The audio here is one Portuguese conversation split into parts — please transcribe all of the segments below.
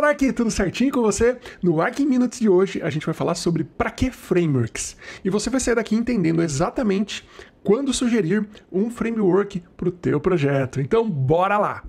Fala aqui, tudo certinho com você? No Arc Minutes de hoje a gente vai falar sobre para que frameworks. E você vai sair daqui entendendo exatamente quando sugerir um framework para o teu projeto. Então, bora lá!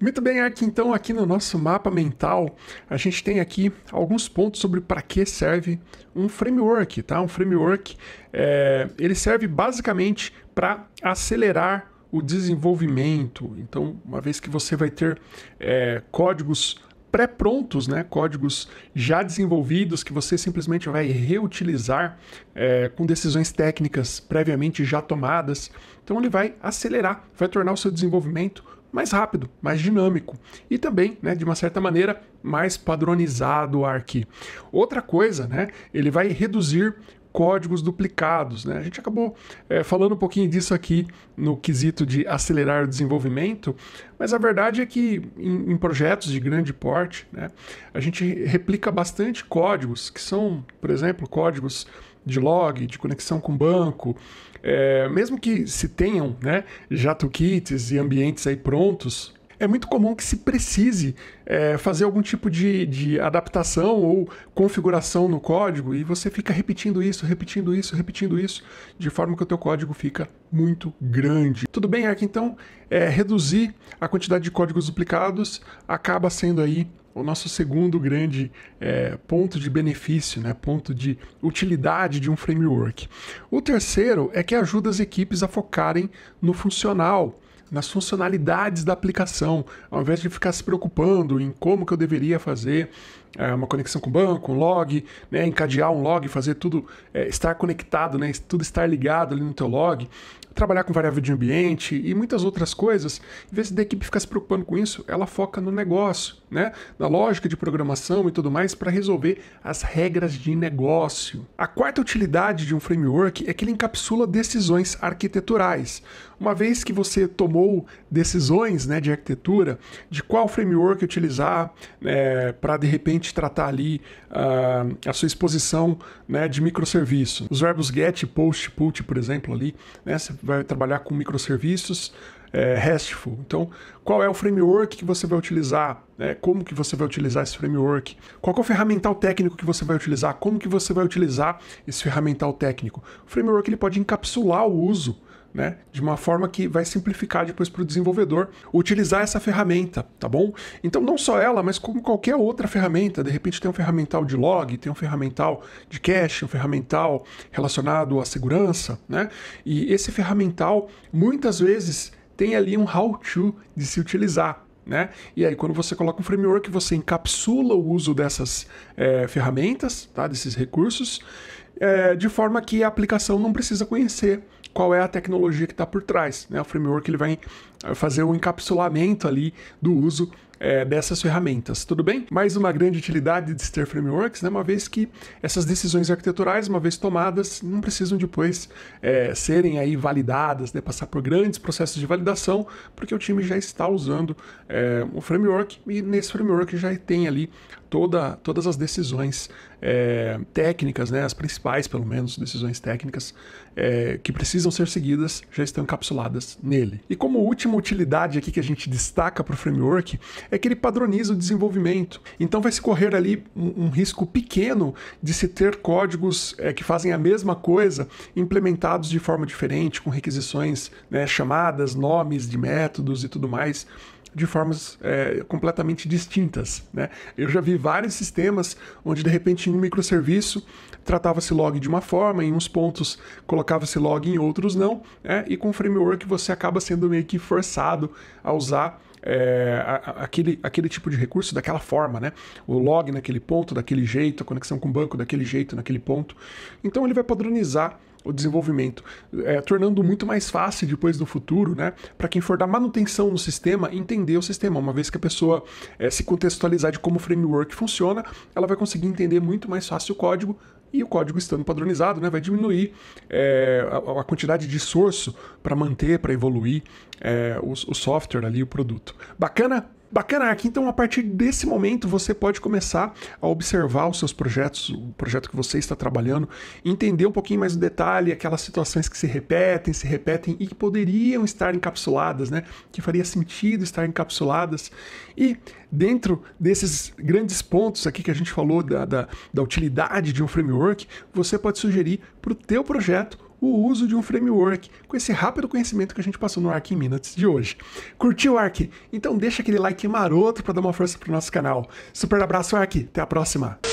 Muito bem, aqui. então aqui no nosso mapa mental, a gente tem aqui alguns pontos sobre para que serve um framework, tá? Um framework, é, ele serve basicamente para acelerar o desenvolvimento. Então, uma vez que você vai ter é, códigos pré-prontos, né? códigos já desenvolvidos que você simplesmente vai reutilizar é, com decisões técnicas previamente já tomadas. Então ele vai acelerar, vai tornar o seu desenvolvimento mais rápido, mais dinâmico e também, né, de uma certa maneira, mais padronizado o ARC. Outra coisa, né, ele vai reduzir códigos duplicados. Né? A gente acabou é, falando um pouquinho disso aqui no quesito de acelerar o desenvolvimento, mas a verdade é que em, em projetos de grande porte, né, a gente replica bastante códigos, que são, por exemplo, códigos de log, de conexão com banco, é, mesmo que se tenham né, já kits e ambientes aí prontos é muito comum que se precise é, fazer algum tipo de, de adaptação ou configuração no código e você fica repetindo isso, repetindo isso, repetindo isso, de forma que o teu código fica muito grande. Tudo bem, Ark? Então, é, reduzir a quantidade de códigos duplicados acaba sendo aí o nosso segundo grande é, ponto de benefício, né, ponto de utilidade de um framework. O terceiro é que ajuda as equipes a focarem no funcional nas funcionalidades da aplicação, ao invés de ficar se preocupando em como que eu deveria fazer é, uma conexão com o banco, um log, né, encadear um log, fazer tudo é, estar conectado, né, tudo estar ligado ali no teu log, trabalhar com variável de ambiente e muitas outras coisas. Em vez da equipe ficar se preocupando com isso, ela foca no negócio, né, na lógica de programação e tudo mais para resolver as regras de negócio. A quarta utilidade de um framework é que ele encapsula decisões arquiteturais. Uma vez que você tomou decisões né, de arquitetura, de qual framework utilizar né, para de repente tratar ali uh, a sua exposição né, de microserviços, Os verbos get, post, put, por exemplo, ali, né, você vai trabalhar com microserviços, é, RESTful. Então, qual é o framework que você vai utilizar? Né? Como que você vai utilizar esse framework? Qual é o ferramental técnico que você vai utilizar? Como que você vai utilizar esse ferramental técnico? O framework ele pode encapsular o uso né? De uma forma que vai simplificar depois para o desenvolvedor utilizar essa ferramenta, tá bom? Então não só ela, mas como qualquer outra ferramenta, de repente tem um ferramental de log, tem um ferramental de cache, um ferramental relacionado à segurança, né? E esse ferramental muitas vezes tem ali um how-to de se utilizar, né? E aí, quando você coloca um framework, você encapsula o uso dessas é, ferramentas, tá? desses recursos, é, de forma que a aplicação não precisa conhecer qual é a tecnologia que está por trás, né? O framework ele vai eh, fazer o encapsulamento ali do uso é, dessas ferramentas, tudo bem? Mais uma grande utilidade de ter frameworks, né, uma vez que essas decisões arquiteturais, uma vez tomadas, não precisam depois é, serem aí validadas, né, passar por grandes processos de validação, porque o time já está usando é, o framework e nesse framework já tem ali toda, todas as decisões é, técnicas, né, as principais, pelo menos, decisões técnicas é, que precisam ser seguidas já estão encapsuladas nele. E como última utilidade aqui que a gente destaca para o framework é que ele padroniza o desenvolvimento. Então vai se correr ali um, um risco pequeno de se ter códigos é, que fazem a mesma coisa implementados de forma diferente, com requisições, né, chamadas, nomes de métodos e tudo mais de formas é, completamente distintas. Né? Eu já vi vários sistemas onde, de repente, em um microserviço tratava-se log de uma forma, em uns pontos colocava-se log, em outros não, né? e com o framework você acaba sendo meio que forçado a usar é, aquele, aquele tipo de recurso daquela forma, né? O log naquele ponto, daquele jeito, a conexão com o banco daquele jeito, naquele ponto. Então ele vai padronizar o desenvolvimento, é, tornando muito mais fácil depois no futuro, né, para quem for dar manutenção no sistema, entender o sistema, uma vez que a pessoa é, se contextualizar de como o framework funciona, ela vai conseguir entender muito mais fácil o código e o código estando padronizado, né, vai diminuir é, a, a, quantidade de esforço para manter, para evoluir é, o, o software ali, o produto. Bacana? bacana aqui então a partir desse momento você pode começar a observar os seus projetos, o projeto que você está trabalhando, entender um pouquinho mais o detalhe, aquelas situações que se repetem, se repetem e que poderiam estar encapsuladas, né? Que faria sentido estar encapsuladas. E dentro desses grandes pontos aqui que a gente falou da, da, da utilidade de um framework, você pode sugerir para o teu projeto o uso de um framework com esse rápido conhecimento que a gente passou no Arc Minutes de hoje. Curtiu, Arc? Então deixa aquele like maroto para dar uma força pro nosso canal. Super abraço, Arc. Até a próxima.